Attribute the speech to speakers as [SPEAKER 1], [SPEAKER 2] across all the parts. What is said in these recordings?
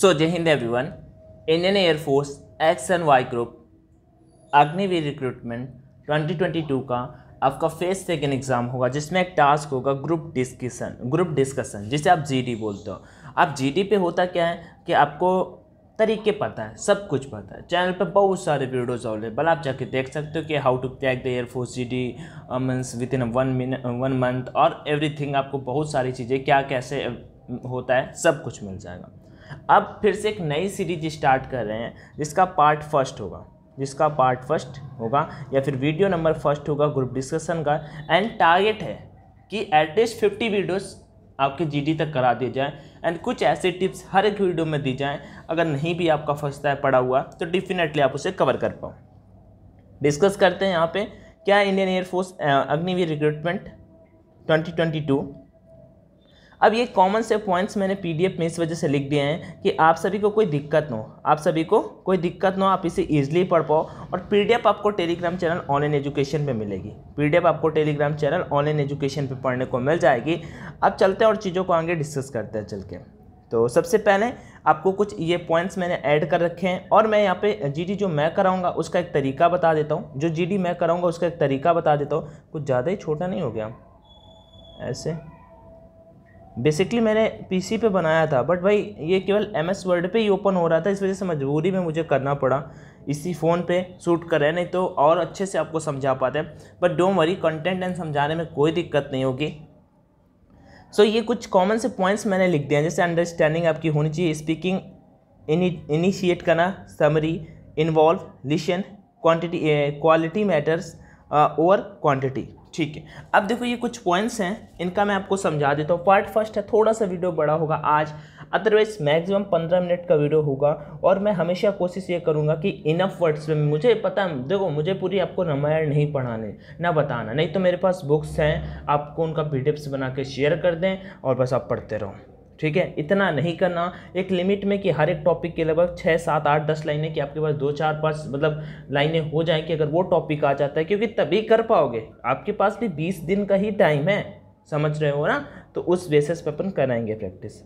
[SPEAKER 1] सो जय हिंद everyone Indian air force X and Y group Agniveer recruitment 2022 का आपका फेस सेकेंड एग्ज़ाम होगा जिसमें एक टास्क होगा ग्रुप डिस्कशन ग्रुप डिस्कशन जिसे आप जीडी बोलते हो आप जीडी पे होता क्या है कि आपको तरीके पता है सब कुछ पता है चैनल पर बहुत सारे वीडियोज़ अवेलेबल आप जाके देख सकते हो कि how to crack the air force G D means within one minute one month और एवरीथिंग आपको बहुत सारी चीज़ें क्या कैसे uh, होता है सब कुछ मिल जाएगा अब फिर से एक नई सीरीज स्टार्ट कर रहे हैं जिसका पार्ट फर्स्ट होगा जिसका पार्ट फर्स्ट होगा या फिर वीडियो नंबर फर्स्ट होगा ग्रुप डिस्कशन का एंड टारगेट है कि एटलीस्ट फिफ्टी वीडियोस आपके जीडी तक करा दिए जाएँ एंड कुछ ऐसे टिप्स हर एक वीडियो में दी जाएँ अगर नहीं भी आपका फर्स्ट है पड़ा हुआ तो डेफिनेटली आप उसे कवर कर पाओ डिस्कस करते हैं यहाँ पे क्या इंडियन एयरफोर्स अग्निवीर रिक्रूटमेंट 2022 अब ये कॉमन से पॉइंट्स मैंने पीडीएफ में इस वजह से लिख दिए हैं कि आप सभी को कोई दिक्कत ना हो आप सभी को कोई दिक्कत ना हो आप इसे ईजिली पढ़ पाओ और पीडीएफ आपको टेलीग्राम चैनल ऑनलाइन एजुकेशन पे मिलेगी पीडीएफ आपको टेलीग्राम चैनल ऑनलाइन एजुकेशन पे पढ़ने को मिल जाएगी अब चलते हैं और चीज़ों को आगे डिस्कस करते हैं चल के तो सबसे पहले आपको कुछ ये पॉइंट्स मैंने ऐड कर रखे हैं और मैं यहाँ पे जीडी जो मैं कराऊंगा उसका एक तरीका बता देता हूँ जो जीडी मैं कराऊंगा उसका एक तरीका बता देता हूँ कुछ ज़्यादा ही छोटा नहीं हो गया ऐसे बेसिकली मैंने पीसी पे बनाया था बट भाई ये केवल एम एस वर्ड पर ही ओपन हो रहा था इस वजह से मजबूरी में मुझे करना पड़ा इसी फ़ोन पे शूट कर रहे नहीं तो और अच्छे से आपको समझा पाते हैं but don't worry content and समझाने में कोई दिक्कत नहीं होगी सो so, ये कुछ कॉमन से पॉइंट्स मैंने लिख दिए हैं जैसे अंडरस्टैंडिंग आपकी होनी चाहिए स्पीकिंग इनिशिएट करना summary involve listen quantity quality matters over quantity ठीक है अब देखो ये कुछ पॉइंट्स हैं इनका मैं आपको समझा देता हूँ पार्ट फर्स्ट है थोड़ा सा वीडियो बड़ा होगा आज अदरवाइज मैक्सिमम पंद्रह मिनट का वीडियो होगा और मैं हमेशा कोशिश ये करूँगा कि इनफ वर्ड्स में मुझे पता देखो मुझे पूरी आपको रामायण नहीं पढ़ाने ना बताना नहीं तो मेरे पास बुक्स हैं आपको उनका पी बना के शेयर कर दें और बस आप पढ़ते रहो ठीक है इतना नहीं करना एक लिमिट में कि हर एक टॉपिक के लगभग छः सात आठ दस लाइनें कि आपके पास दो चार पाँच मतलब लाइनें हो जाएं कि अगर वो टॉपिक आ जाता है क्योंकि तभी कर पाओगे आपके पास भी बीस दिन का ही टाइम है समझ रहे हो ना तो उस बेसिस पर अपन कराएंगे प्रैक्टिस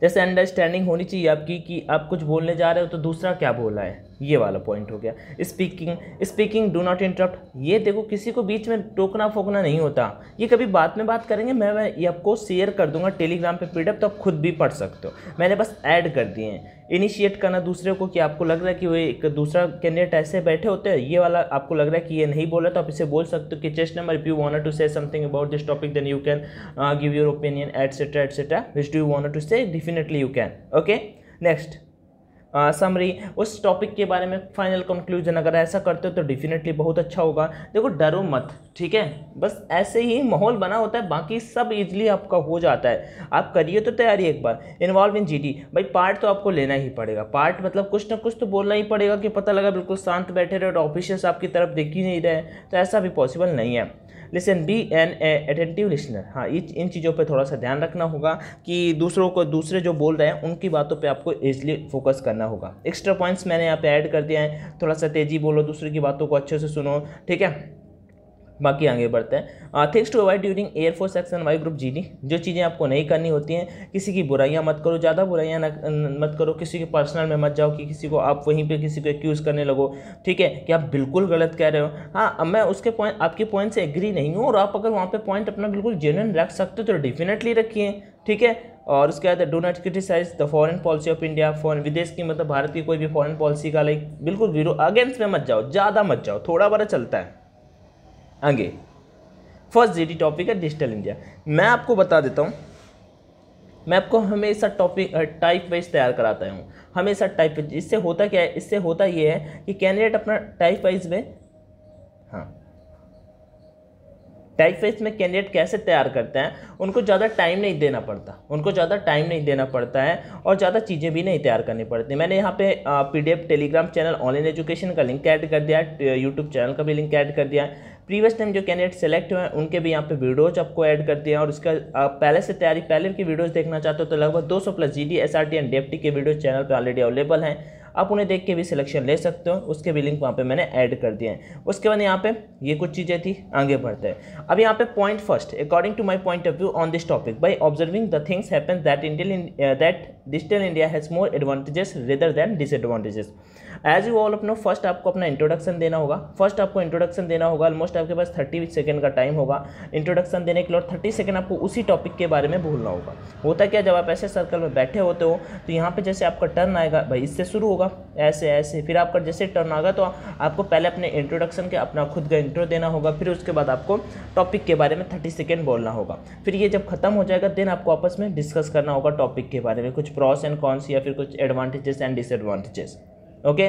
[SPEAKER 1] जैसे अंडरस्टैंडिंग होनी चाहिए आपकी कि आप कुछ बोलने जा रहे हो तो दूसरा क्या बोला है ये वाला पॉइंट हो गया speaking speaking do not interrupt ये देखो किसी को बीच में टोकना फोकना नहीं होता ये कभी बात में बात करेंगे मैं, मैं ये आपको शेयर कर दूंगा टेलीग्राम पे पीडीएफ तो आप खुद भी पढ़ सकते हो मैंने बस ऐड कर दिए हैं इनिशिएट करना दूसरे को कि आपको लग रहा है कि वो एक दूसरा कैंडिडेट ऐसे बैठे होते हैं ये वाला आपको लग रहा है कि ये नहीं बोला तो आप इसे बोल सकते हो कि chest number if you want to say something about this topic then you can give your opinion et cetera et cetera which do you want to say definitely you can okay next summary उस topic के बारे में final conclusion अगर ऐसा करते हो तो definitely बहुत अच्छा होगा देखो डरो मत ठीक है बस ऐसे ही माहौल बना होता है बाकी सब इजली आपका हो जाता है आप करिए तो तैयारी एक बार इन्वॉल्व इन जी भाई पार्ट तो आपको लेना ही पड़ेगा पार्ट मतलब कुछ ना कुछ तो बोलना ही पड़ेगा कि पता लगा बिल्कुल शांत बैठे रहे और ऑफिशियस आपकी तरफ देख ही नहीं रहे तो ऐसा भी पॉसिबल नहीं है listen be an attentive listener हाँ इन चीज़ों पर थोड़ा सा ध्यान रखना होगा कि दूसरों को दूसरे जो बोल रहे हैं उनकी बातों पे आपको इजली फोकस करना होगा एक्स्ट्रा पॉइंट्स मैंने यहाँ पे ऐड कर दिया है थोड़ा सा तेज़ी बोलो दूसरे की बातों को अच्छे से सुनो ठीक है बाकी आगे बढ़ते हैं things to avoid during air force section Y group जी जो चीज़ें आपको नहीं करनी होती हैं किसी की बुराइयाँ मत करो ज़्यादा बुराइयाँ मत करो किसी के पर्सनल में मत जाओ कि किसी को आप वहीं पर किसी को एक्यूज़ करने लगो ठीक है कि आप बिल्कुल गलत कह रहे हो हाँ मैं उसके पॉइंट आपके पॉइंट से एग्री नहीं हूँ और आप अगर वहाँ पर पॉइंट अपना बिल्कुल जेन्यन रख सकते हो तो डेफिनेटली रखिए ठीक है और उसके बाद do not criticise the foreign policy of India foreign विदेश की मतलब भारत की कोई भी फॉरेन पॉलिसी का लाइक बिल्कुल अगेंस्ट में मत जाओ ज़्यादा मत जाओ थोड़ा बड़ा चलता है आगे फर्स्ट जीडी टॉपिक है डिजिटल इंडिया मैं आपको बता देता हूँ मैं आपको हमेशा टॉपिक टाइप वाइज तैयार कराता हूँ हमेशा टाइप वाइज इससे होता क्या है इससे होता ये है कि कैंडिडेट अपना टाइप वाइज में हाँ टाइप वाइज में कैंडिडेट कैसे तैयार करते हैं उनको ज़्यादा टाइम नहीं देना पड़ता उनको ज़्यादा टाइम नहीं देना पड़ता है और ज़्यादा चीज़ें भी नहीं तैयार करनी पड़ती मैंने यहाँ पे पी टेलीग्राम चैनल ऑनलाइन एजुकेशन का लिंक ऐड कर दिया है यूट्यूब चैनल का भी लिंक ऐड कर दिया है प्रीवियस टाइम जो कैंडिडेट सेलेक्ट हुए हैं उनके भी यहाँ पे वीडियोज आपको ऐड कर दिए हैं और उसका आप पहले से तैयारी पहले की वीडियोज देखना चाहते हो तो लगभग 200 plus G D S R T and डेफ्टी के वीडियो चैनल पर ऑलरेडी अवेलेबल हैं आप उन्हें देख के भी सिलेक्शन ले सकते हो उसके भी लिंक वहाँ पे मैंने ऐड कर दिए हैं उसके बाद यहाँ पे ये कुछ चीज़ें थी आगे बढ़ते हैं अब यहाँ पे point first according to my point of view on this topic by observing the things happen that Indian that digital India has more advantages rather than disadvantages as you all अपना फर्स्ट आपको अपना introduction देना होगा first आपको introduction देना होगा almost आपके पास थर्टी सेकेंड का टाइम होगा इंट्रोडक्शन देने के लिए और थर्टी सेकेंड आपको उसी टॉपिक के बारे में भूलना होगा होता क्या जब आप ऐसे सर्कल में बैठे होते हो तो यहाँ पर जैसे आपका टर्न आएगा भाई इससे शुरू होगा ऐसे ऐसे फिर आपका जैसे टर्न आएगा तो आपको पहले अपने इंट्रोडक्शन के अपना खुद का इंट्रो देना होगा फिर उसके बाद आपको टॉपिक के बारे में थर्टी सेकेंड बोलना होगा फिर ये जब खत्म हो जाएगा देन आपको आपस में डिस्कस करना होगा टॉपिक के बारे में कुछ प्रॉस एंड कॉन्स या फिर कुछ एडवांटेजेस एंड डिसएडवांटेजेस ओके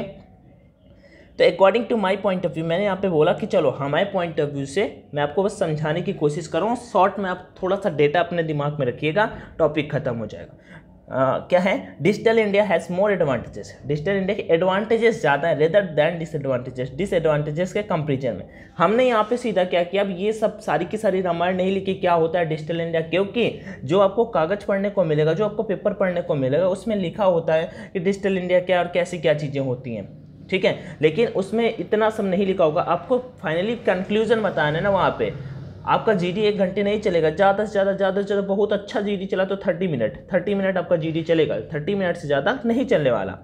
[SPEAKER 1] तो according to my point of view मैंने यहाँ पे बोला कि चलो हमारे पॉइंट ऑफ व्यू से मैं आपको बस समझाने की कोशिश कर रहा हूँ शॉर्ट में आप थोड़ा सा डेटा अपने दिमाग में रखिएगा टॉपिक खत्म हो जाएगा क्या है digital India has more advantages digital India के एडवांटेजेस ज़्यादा है रेदर दैन डिसएडवांटेजेस डिसएडवांटेजेस के कंपेरिजन में हमने यहाँ पे सीधा क्या किया अब ये सब सारी की सारी रामायण नहीं लिखी क्या होता है डिजिटल इंडिया क्योंकि जो आपको कागज़ पढ़ने को मिलेगा जो आपको पेपर पढ़ने को मिलेगा उसमें लिखा होता है कि डिजिटल इंडिया क्या और कैसी क्या चीज़ें होती हैं ठीक है लेकिन उसमें इतना सब नहीं लिखा होगा आपको फाइनली कंक्लूजन बताना है ना वहाँ पे आपका जीडी एक घंटे नहीं चलेगा ज़्यादा से ज़्यादा ज़्यादा से ज़्यादा बहुत अच्छा जीडी चला तो थर्टी मिनट थर्टी मिनट आपका जीडी चलेगा थर्टी मिनट से ज़्यादा नहीं चलने वाला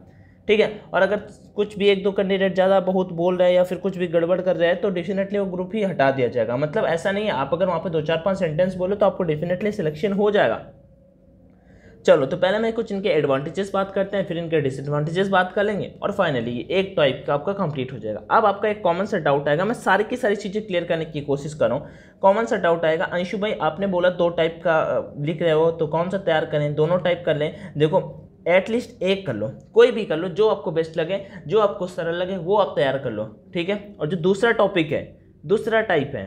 [SPEAKER 1] ठीक है और अगर कुछ भी एक दो कैंडिडेट ज़्यादा बहुत बोल रहे हैं या फिर कुछ भी गड़बड़ कर रहे हैं तो डेफिनेटली वो ग्रुप ही हटा दिया जाएगा मतलब ऐसा नहीं है आप अगर वहाँ पे दो चार पांच सेंटेंस बोले तो आपको डेफिनेटली सिलेक्शन हो जाएगा चलो तो पहले मैं कुछ इनके एडवांटेजेस बात करते हैं फिर इनके डिसएडवांटेजेस बात कर लेंगे और फाइनली ये एक टाइप का आपका कंप्लीट हो जाएगा अब आपका एक कॉमन सा डाउट आएगा मैं सारी की सारी चीज़ें क्लियर करने की कोशिश कर रहा हूँ कॉमन सा डाउट आएगा अंशु भाई आपने बोला दो टाइप का लिख रहे हो तो कौन सा तैयार करें दोनों टाइप कर लें देखो एटलीस्ट एक कर लो कोई भी कर लो जो आपको बेस्ट लगे जो आपको सरल लगे वो आप तैयार कर लो ठीक है और जो दूसरा टॉपिक है दूसरा टाइप है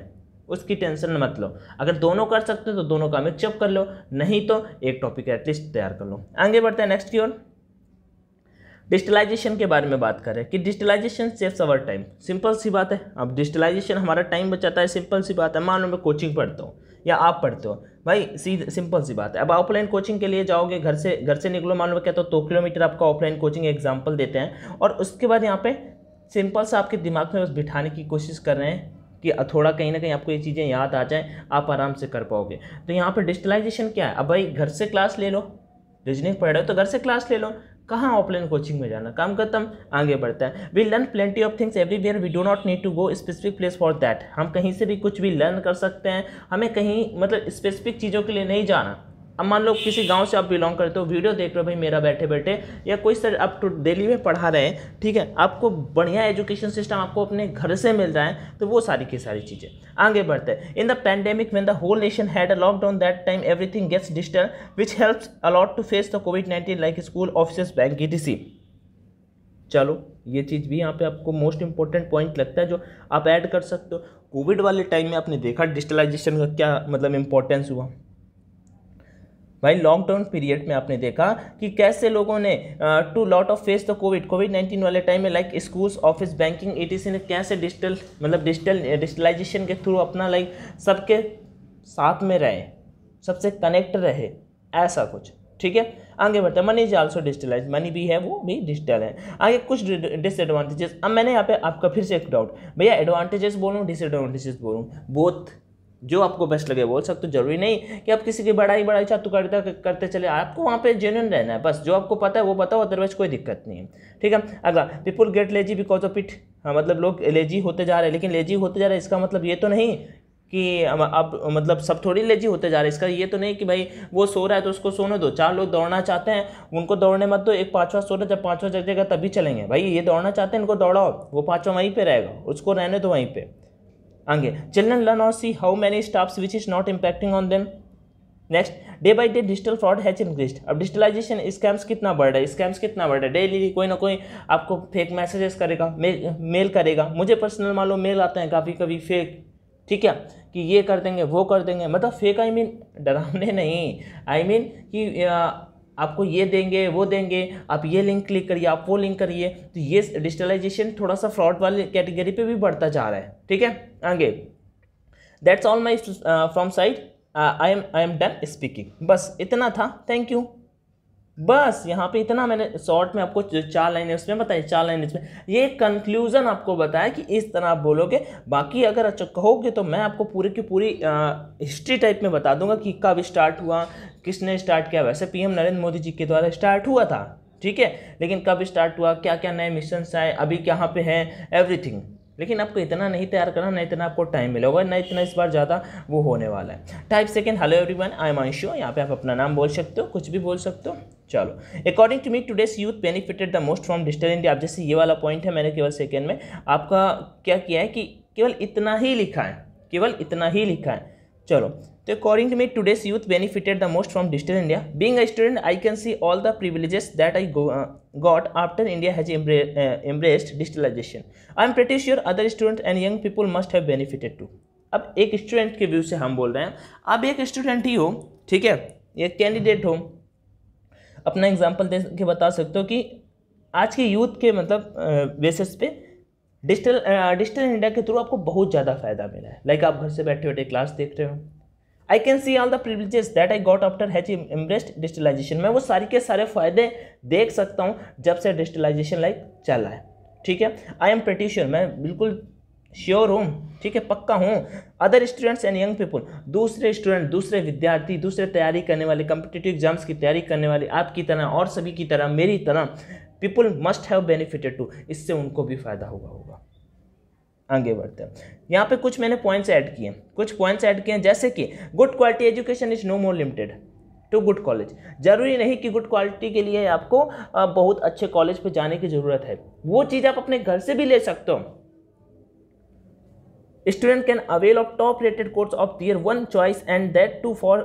[SPEAKER 1] उसकी टेंशन मत लो अगर दोनों कर सकते हो तो दोनों का मिक्सअप कर लो नहीं तो एक टॉपिक एटलीस्ट तैयार कर लो आगे बढ़ते हैं नेक्स्ट की ओर डिजिटलाइजेशन के बारे में बात करें कि digitalization saves our time simple सी बात है अब डिजिटलाइजेशन हमारा टाइम बचाता है सिंपल सी बात है मान लो मैं कोचिंग पढ़ता हूँ या आप पढ़ते हो भाई सी सिंपल सी बात है अब ऑफलाइन कोचिंग के लिए जाओगे घर से घर से निकलो मान लो कहते हूँ तो किलोमीटर आपका ऑफलाइन कोचिंग एग्जाम्पल देते हैं और उसके बाद यहाँ पे सिंपल सा आपके दिमाग में बस बिठाने की कोशिश कर रहे हैं कि थोड़ा कहीं ना कहीं आपको ये चीज़ें याद आ जाएँ आप आराम से कर पाओगे तो यहाँ पर डिजिटलाइजेशन क्या है अब भाई घर से क्लास ले लो रीजनिंग पढ़ रहे हो तो घर से क्लास ले लो कहाँ ऑफलाइन कोचिंग में जाना काम खत्म आगे बढ़ता है we learn plenty of things everywhere we do not need to go specific place for that हम कहीं से भी कुछ भी लर्न कर सकते हैं हमें कहीं मतलब स्पेसिफिक चीज़ों के लिए नहीं जाना अब मान लो किसी गांव से आप बिलोंग करते हो वीडियो देख रहे हो भाई मेरा बैठे बैठे या कोई सर आप तो दिल्ली में पढ़ा रहे हैं ठीक है आपको बढ़िया एजुकेशन सिस्टम आपको अपने घर से मिल रहा है तो वो सारी की सारी चीज़ें आगे बढ़ते हैं in the pandemic when the whole nation had a lockdown that time everything gets digital which helps a lot to face the COVID nineteen like school office bank ई चलो ये चीज़ भी यहाँ पे आपको मोस्ट इंपॉर्टेंट पॉइंट लगता है जो आप ऐड कर सकते हो कोविड वाले टाइम में आपने देखा डिजिटलाइजेशन का क्या मतलब इंपॉर्टेंस हुआ भाई लॉन्ग टर्म पीरियड में आपने देखा कि कैसे लोगों ने to lot of face the COVID COVID nineteen वाले टाइम में लाइक स्कूल्स ऑफिस बैंकिंग ई ने कैसे डिजिटल मतलब डिजिटल डिजिटलाइजेशन के थ्रू अपना लाइक सबके साथ में रहें सबसे कनेक्ट रहे ऐसा कुछ ठीक है आगे बढ़ते हैं money is also digitalize money भी है वो भी डिजिटल है आगे कुछ डिसएडवांटेजेस अब मैंने यहाँ पे आपका फिर से एक डाउट भैया एडवांटेजेस बोलूँ डिसएडवांटेजेस बोलूँ बोथ जो आपको बेस्ट लगे बोल सकते हो जरूरी नहीं कि आप किसी की बड़ाई बड़ाई चातु करते करते चले आपको वहाँ पे जेन्यून रहना है बस जो आपको पता है वो बताओ अदरवाइज कोई दिक्कत नहीं है ठीक है अगला people get lazy because of it हाँ मतलब लोग लेजी होते जा रहे हैं लेकिन लेजी होते जा रहे हैं इसका मतलब ये तो नहीं कि अब मतलब सब थोड़ी लेजी होते जा रहे हैं इसका ये तो नहीं कि भाई वो सो रहा है तो उसको सोने दो चार लोग दौड़ना चाहते हैं उनको दौड़ने मत दो एक पाँचवा सो रहा जब पाँचवा जगेगा तभी चलेंगे भाई ये दौड़ना चाहते हैं इनको दौड़ाओ वो पाँचवा वहीं पर रहेगा उसको रहने दो वहीं पर आगे चिल्ड्रन लर्न और see how many staffs which is not impacting on them next day by day digital fraud has increase अब डिजिटलाइजेशन स्कैम्स कितना बढ़ रहा है स्कैम्स कितना बढ़ रहा है डेली कोई ना कोई आपको फेक मैसेजेस करेगा मेल मेल करेगा मुझे पर्सनल मान लो मेल आते हैं काफ़ी कभी फेक ठीक है कि ये कर देंगे वो कर देंगे मतलब फेक आई मीन डरावने नहीं आई I मीन mean, कि आपको ये देंगे वो देंगे आप ये लिंक क्लिक करिए आप वो लिंक करिए तो ये डिजिटलाइजेशन थोड़ा सा फ्रॉड वाली कैटेगरी पे भी बढ़ता जा रहा है ठीक है आगे that's all my from side I am I am done speaking बस इतना था थैंक यू बस यहाँ पे इतना मैंने शॉर्ट में आपको चार लाइन है उसमें बताई चार लाइन इसमें ये कंक्लूजन आपको बताया कि इस तरह आप बोलोगे बाकी अगर अच्छा कहोगे तो मैं आपको पूरे की पूरी हिस्ट्री टाइप में बता दूंगा कि कब स्टार्ट हुआ किसने स्टार्ट किया वैसे पीएम नरेंद्र मोदी जी के द्वारा स्टार्ट हुआ था ठीक है लेकिन कब स्टार्ट हुआ क्या क्या नए मिशन आए अभी कहाँ पे हैं एवरीथिंग लेकिन आपको इतना नहीं तैयार करना ना इतना आपको टाइम मिलेगा ना इतना इस बार ज़्यादा वो होने वाला है type second hello everyone I am show यहाँ पे आप अपना नाम बोल सकते हो कुछ भी बोल सकते हो चलो according to me today's youth benefited the most from digital India आप जैसे ये वाला पॉइंट है मैंने केवल सेकेंड में आपका क्या किया है कि केवल इतना ही लिखा है केवल इतना ही लिखा है चलो तो according to me today's youth benefited the most from digital India being a student I can see all the privileges that I got after India has embraced digitalization I am pretty sure other student and young people must have benefited too अब एक student के view से हम बोल रहे हैं आप एक स्टूडेंट ही हो ठीक है एक कैंडिडेट हो अपना एग्जाम्पल दे के बता सकते हो कि आज के यूथ के मतलब बेसिस uh, पे डिजिटल डिजिटल इंडिया के थ्रू आपको बहुत ज़्यादा फायदा मिला है लाइक like आप घर से बैठे बैठे क्लास देख रहे हो I can see all the privileges that I got after has embraced digitalization मैं वो सारी के सारे फायदे देख सकता हूँ जब से डिजिटलाइजेशन लाइक चला है ठीक है आई एम प्रटिश्योर मैं बिल्कुल श्योर हूँ ठीक है पक्का हूँ other students and young people दूसरे स्टूडेंट दूसरे विद्यार्थी दूसरे तैयारी करने वाले कम्पिटेटिव एग्जाम्स की तैयारी करने वाले आपकी तरह और सभी की तरह मेरी तरह people must have benefited too इससे उनको भी फ़ायदा होगा होगा आगे बढ़ते हैं यहाँ पे कुछ मैंने पॉइंट्स ऐड किए हैं कुछ पॉइंट्स ऐड किए हैं जैसे कि good quality education is no more limited to good college ज़रूरी नहीं कि गुड क्वालिटी के लिए आपको बहुत अच्छे कॉलेज पे जाने की ज़रूरत है वो चीज़ आप अपने घर से भी ले सकते हो student can avail of top rated course of their own choice and that too for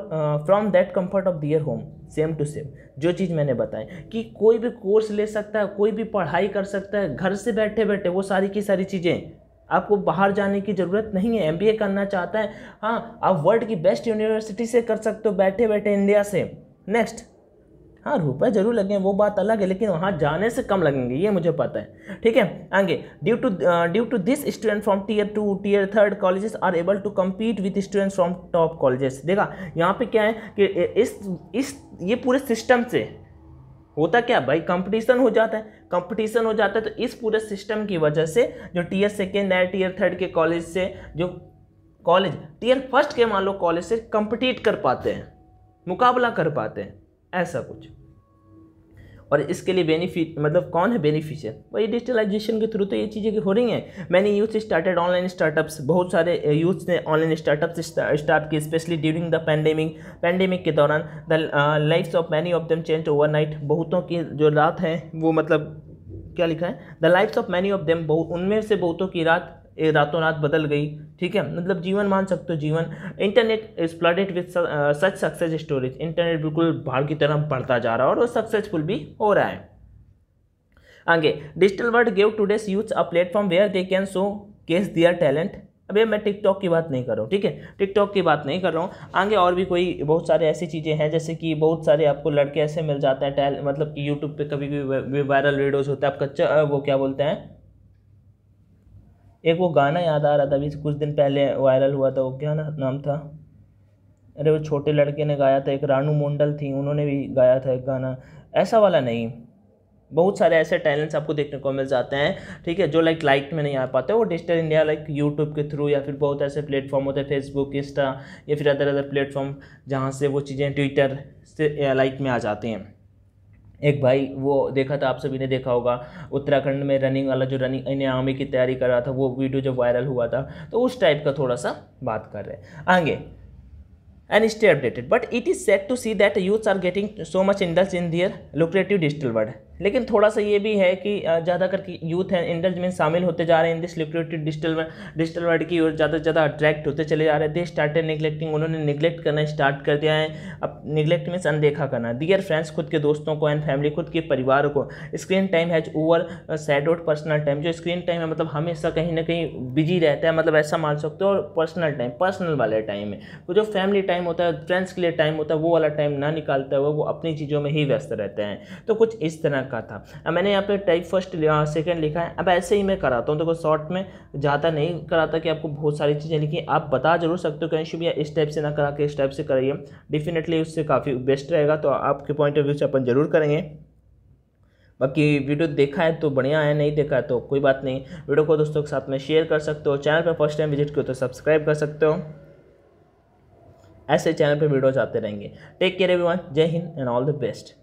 [SPEAKER 1] from that comfort of their home same to same जो चीज़ मैंने बताई कि कोई भी कोर्स ले सकता है कोई भी पढ़ाई कर सकता है घर से बैठे बैठे वो सारी की सारी चीज़ें आपको बाहर जाने की ज़रूरत नहीं है ए करना चाहता है हाँ आप वर्ल्ड की बेस्ट यूनिवर्सिटी से कर सकते हो बैठे बैठे इंडिया से नेक्स्ट हाँ रुपए जरूर लगेंगे वो बात अलग है लेकिन वहाँ जाने से कम लगेंगे ये मुझे पता है ठीक है आगे due to due to this student from tier two tier third colleges are able to compete with students from top colleges देखा यहाँ पे क्या है कि इस इस ये पूरे सिस्टम से होता क्या भाई कंपटीशन हो जाता है कंपटीशन हो जाता है तो इस पूरे सिस्टम की वजह से जो टीयर सेकेंड है टीयर थर्ड के कॉलेज से जो कॉलेज टीयर फर्स्ट के मान लो कॉलेज से कंपटीट कर पाते हैं मुकाबला कर पाते हैं ऐसा कुछ और इसके लिए बेनिफिट मतलब कौन है बेनिफिशियर वही डिजिटलाइजेशन के थ्रू तो ये चीज़ें हो रही हैं मैंने यूथ स्टार्टेड ऑनलाइन स्टार्टअप्स बहुत सारे यूथ ने ऑनलाइन स्टार्टअप्स स्टार्ट किए specially during the pandemic pandemic के दौरान the lifes of many of them change over बहुतों की जो रात है वो मतलब क्या लिखा है the lifes of many of them उनमें से बहुतों की रात रातों रात बदल गई ठीक है मतलब जीवन मान सकते हो जीवन internet is flooded with such success stories internet बिल्कुल बाढ़ की तरह बढ़ता जा रहा है और वो सक्सेसफुल भी हो रहा है आगे digital world gave today's youth a platform where they can showcase their talent अभी मैं टिकटॉक की बात नहीं कर रहा हूँ ठीक है टिकटॉक की बात नहीं कर रहा हूँ आगे और भी कोई बहुत सारे ऐसी चीज़ें हैं जैसे कि बहुत सारे आपको लड़के ऐसे मिल जाते हैं टैल मतलब कि यूट्यूब पे कभी भी वायरल वीडियोज़ होता है आपका वो क्या बोलते हैं एक वो गाना याद आ रहा था अभी कुछ दिन पहले वायरल हुआ था वो क्या ना नाम था अरे वो छोटे लड़के ने गाया था एक रानू मोंडल थी उन्होंने भी गाया था एक गाना ऐसा वाला नहीं बहुत सारे ऐसे टैलेंट्स आपको देखने को मिल जाते हैं ठीक है जो लाइक लाइक में नहीं आ पाते वो डिजिटल इंडिया लाइक यूट्यूब के थ्रू या फिर बहुत ऐसे प्लेटफॉर्म होते हैं फेसबुक इंस्टा या फिर अदर अदर प्लेटफॉर्म जहाँ से वो चीज़ें ट्विटर से लाइक में आ जाते हैं एक भाई वो देखा था आप सभी ने देखा होगा उत्तराखंड में रनिंग वाला जो रनिंग इन आर्मी की तैयारी कर रहा था वो वीडियो जो वायरल हुआ था तो उस टाइप का थोड़ा सा बात कर रहे हैं आगे and stay updated. But it is sad to see that youths are getting so much indulged in their lucrative digital world. लेकिन थोड़ा सा ये भी है कि ज़्यादा करके यूथ है इंडल में शामिल होते जा रहे हैं in this digital digital world की ओर ज़्यादा से ज़्यादा अट्रैक्ट होते चले जा रहे हैं दे स्टार्टेड निगलेक्टिंग उन्होंने निगलेक्ट करना स्टार्ट कर दिया है अब निगलेक्ट मीन्स अनदेखा करना डियर फ्रेंड्स खुद के दोस्तों को एंड फैमिली खुद के परिवार को screen time has over out personal time जो स्क्रीन टाइम है मतलब हमेशा कहीं ना कहीं बिजी रहता है मतलब ऐसा मान सकते हो और पर्सनल टाइम पर्सनल वाले टाइम में तो जो फैमिली टाइम होता है फ्रेंड्स के लिए टाइम होता है वो वाला टाइम ना निकालता है वो अपनी चीज़ों में ही व्यस्त रहते हैं तो कुछ इस तरह रखा था अब मैंने यहाँ पे टाइप फर्स्ट सेकंड लिखा है अब ऐसे ही मैं कराता हूँ देखो तो शॉर्ट में ज़्यादा नहीं कराता कि आपको बहुत सारी चीज़ें लिखी आप बता जरूर सकते हो कहीं या इस टाइप से ना करा के इस टाइप से कराइए डेफिनेटली उससे काफ़ी बेस्ट रहेगा तो आपके पॉइंट ऑफ व्यू से अपन जरूर करेंगे बाकी वीडियो देखा है तो बढ़िया है नहीं देखा है तो कोई बात नहीं वीडियो को दोस्तों के साथ में शेयर कर सकते हो चैनल पर फर्स्ट टाइम विजिट करो तो सब्सक्राइब कर सकते हो ऐसे चैनल पर वीडियोज आते रहेंगे take care everyone Jai Hind and all the best